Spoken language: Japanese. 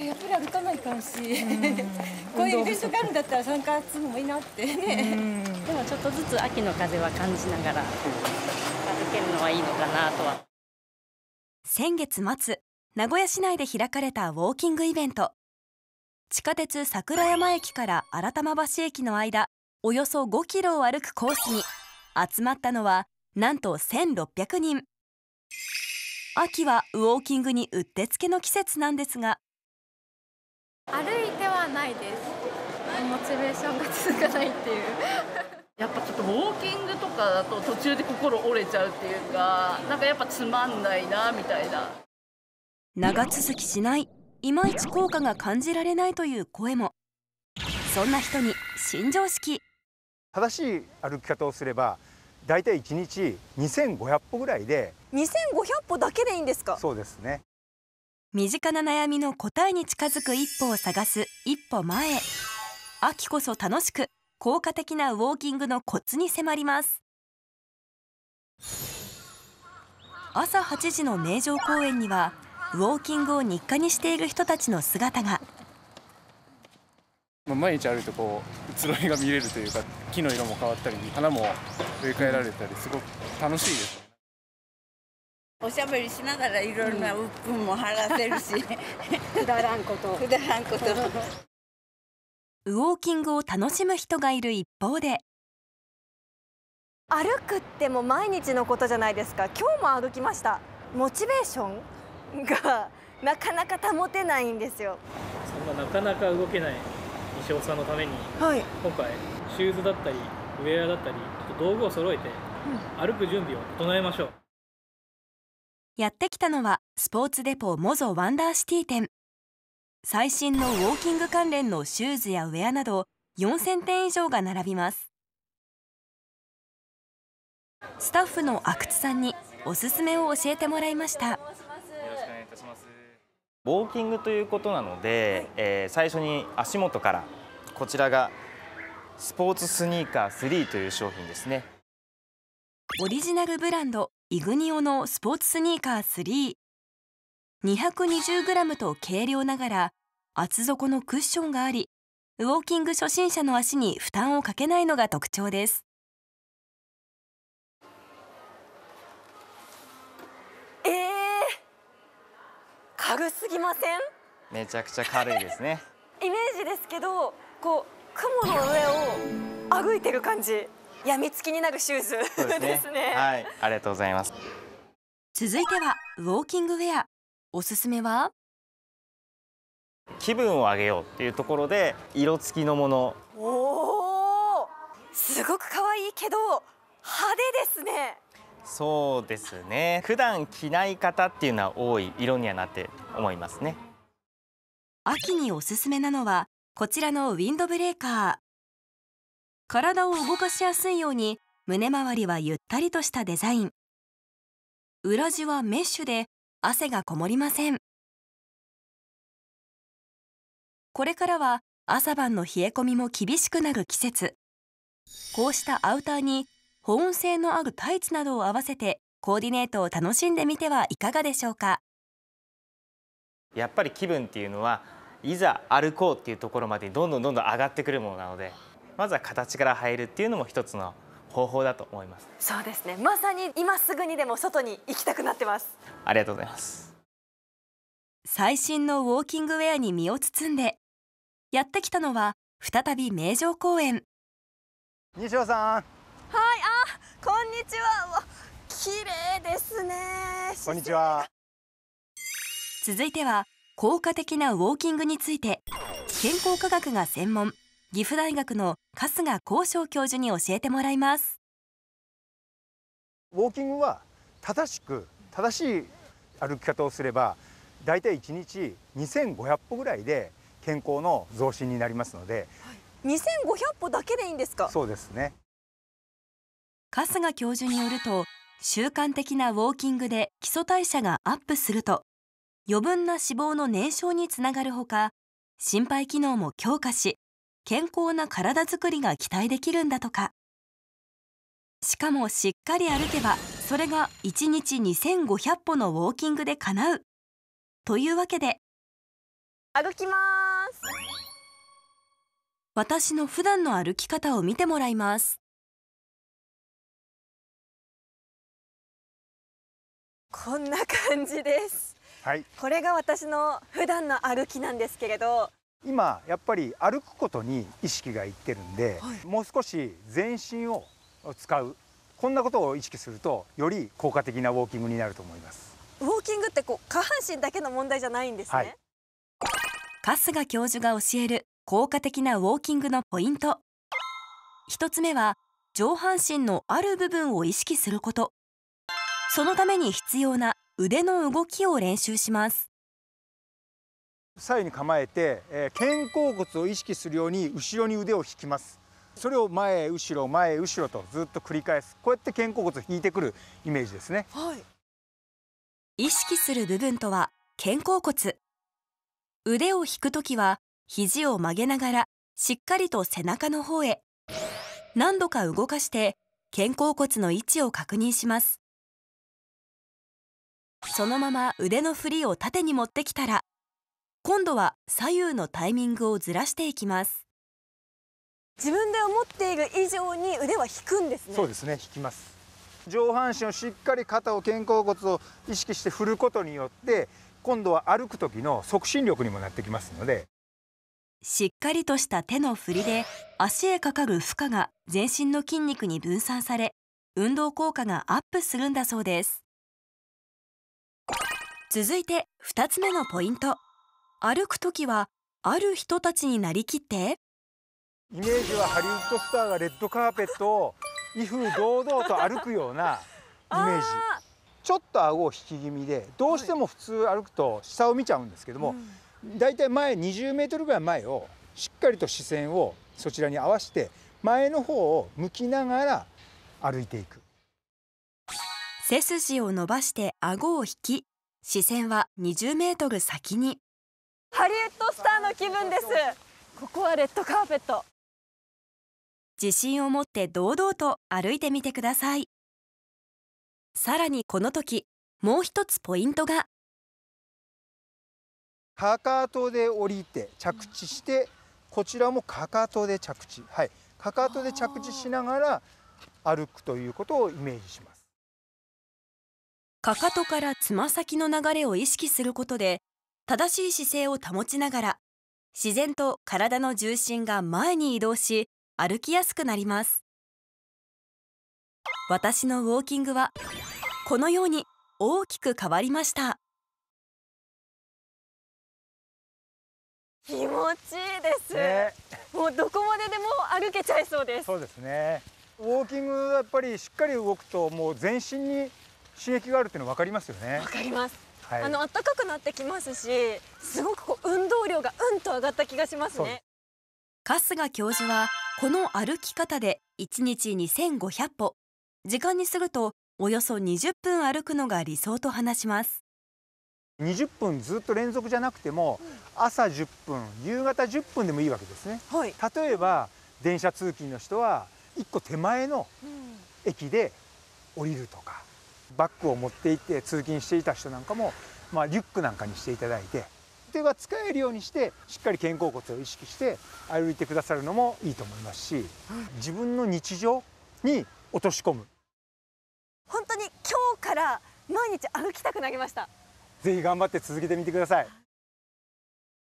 やっぱり歩かないかもし、こういうイベントがあるんだったら参加するのもいいなってね、でもちょっとずつ秋の風は感じながら歩けるのはいいのかなとは先月末名古屋市内で開かれたウォーキングイベント地下鉄桜山駅から新玉橋駅の間およそ5キロを歩くコースに集まったのはなんと1600人秋はウォーキングにうってつけの季節なんですが歩いてはないですモチベーションが続かないっていう やっぱちょっとウォーキングとかだと途中で心折れちゃうっていうかなんかやっぱつまんないなみたいな長続きしないいまいち効果が感じられないという声もそんな人に新常識正しい歩き方をすれば大体1日2500歩ぐらいで2500歩だけでいいんですかそうですね身近な悩みの答えに近づく一歩を探す一歩前秋こそ楽しく効果的なウォーキングのコツに迫ります朝8時の名城公園にはウォーキングを日課にしている人たちの姿が毎日歩いてこう移ろいが見れるというか木の色も変わったり花も植え替えられたりすごく楽しいですおしゃべりしながらいろいろな鬱憤も晴らせるし、う ん、くだらんことくだらんことウォーキングを楽しむ人がいる一方で歩くっても毎日のことじゃないですか今日も歩きましたモチベーションが なかなか保てないんですよそんななかなか動けない西尾さんのために、はい、今回シューズだったりウェアだったりちょっと道具を揃えて、歩く準備を整えましょうやってきたのはスポーツデポモゾワンダーシティ店最新のウォーキング関連のシューズやウェアなど4000点以上が並びますスタッフの阿久津さんにおすすめを教えてもらいましたよろしくお願いいたしますウォーキングということなので、はい、えー、最初に足元からこちらがスポーツスニーカー3という商品ですねオリジナルブランドイグニオのスポーツスニーカー 3220g と軽量ながら厚底のクッションがありウォーキング初心者の足に負担をかけないのが特徴ですえー、軽すぎませんめちゃくちゃ軽いですね イメージですけどこう雲の上を歩いてる感じ病みつきになるシューズですねですねはいありがとうございます続いてはウォーキングウェアおすすめは気分を上げようっていうところで色付きのものおおすごく可愛いけど派手ですねそうですね普段着ない方っていうのは多い色にはなって思いますね秋におすすめなのはこちらのウィンドブレーカー体を動かしやすいように胸周りはゆったりとしたデザイン裏地はメッシュで汗がこもりませんこれからは朝晩の冷え込みも厳しくなる季節こうしたアウターに保温性のあるタイツなどを合わせてコーディネートを楽しんでみてはいかがでしょうかやっぱり気分っていうのはいざ歩こうっていうところまでどんどんどんどん上がってくるものなのでまずは形から入るっていうのも一つの方法だと思いますそうですねまさに今すぐにでも外に行きたくなってますありがとうございます最新のウォーキングウェアに身を包んでやってきたのは再び名城公園西尾さんはいあこんにちは綺麗ですねこんにちは続いては効果的なウォーキングについて健康科学が専門岐阜大学の春日光翔教授に教えてもらいますウォーキングは正しく正しい歩き方をすれば大体1日2500歩ぐらいで健康の増進になりますので、はい、2500歩だけでいいんですかそうですね春日教授によると習慣的なウォーキングで基礎代謝がアップすると余分な脂肪の燃焼につながるほか心肺機能も強化し健康な体づくりが期待できるんだとかしかもしっかり歩けばそれが1日2500歩のウォーキングで叶うというわけで歩きます私の普段の歩き方を見てもらいますこんな感じです、はい、これが私の普段の歩きなんですけれど今やっぱり歩くことに意識がいってるんで、はい、もう少し全身を使うこんなことを意識するとより効果的なウォーキングになると思いますウォーキングってこう下半身だけの問題じゃないんですね、はい、春日教授が教える効果的なウォーキングのポイント一つ目は上半身のある部分を意識することそのために必要な腕の動きを練習します左右に構えて、え肩甲骨を意識するように後ろに腕を引きますそれを前後ろ前後ろとずっと繰り返すこうやって肩甲骨を引いてくるイメージですね、はい、意識する部分とは肩甲骨腕を引くときは肘を曲げながらしっかりと背中の方へ何度か動かして肩甲骨の位置を確認しますそのまま腕の振りを縦に持ってきたら今度は左右のタイミングをずらしていきます自分で思っている以上に腕は引くんですねそうですね引きます上半身をしっかり肩を肩甲骨を意識して振ることによって今度は歩く時の促進力にもなってきますのでしっかりとした手の振りで足へかかる負荷が全身の筋肉に分散され運動効果がアップするんだそうです続いて2つ目のポイント歩くときはある人たちになりきってイメージはハリウッドスターがレッドカーペットを威風堂々と歩くような イメージちょっと顎を引き気味でどうしても普通歩くと下を見ちゃうんですけども、だいたい前20メートルぐらい前をしっかりと視線をそちらに合わせて前の方を向きながら歩いていく背筋を伸ばして顎を引き視線は20メートル先にハリウッドスターの気分ですここはレッドカーペット自信を持って堂々と歩いてみてくださいさらにこの時もう一つポイントがかかとで降りて着地してこちらもかかとで着地はいかかとで着地しながら歩くということをイメージしますかかとからつま先の流れを意識することで正しい姿勢を保ちながら自然と体の重心が前に移動し歩きやすくなります私のウォーキングはこのように大きく変わりました気持ちいいです、ね、もうどこまででも歩けちゃいそうですそうですねウォーキングやっぱりしっかり動くともう全身に刺激があるっていうの分かりますよね分かりますはい、あの暖かくなってきますしすごくこう運動量がうんと上がった気がしますね春日教授はこの歩き方で1日2500歩時間にするとおよそ20分歩くのが理想と話します20分ずっと連続じゃなくても、うん、朝10分夕方10分でもいいわけですね、はい、例えば電車通勤の人は1個手前の駅で降りるとか、バッグを持って行って通勤していた人なんかも、まあ、リュックなんかにしていただいて手が使えるようにしてしっかり肩甲骨を意識して歩いてくださるのもいいと思いますし自分の日常に落とし込む本当に今日から毎日歩きたくなりましたぜひ頑張って続けてみてください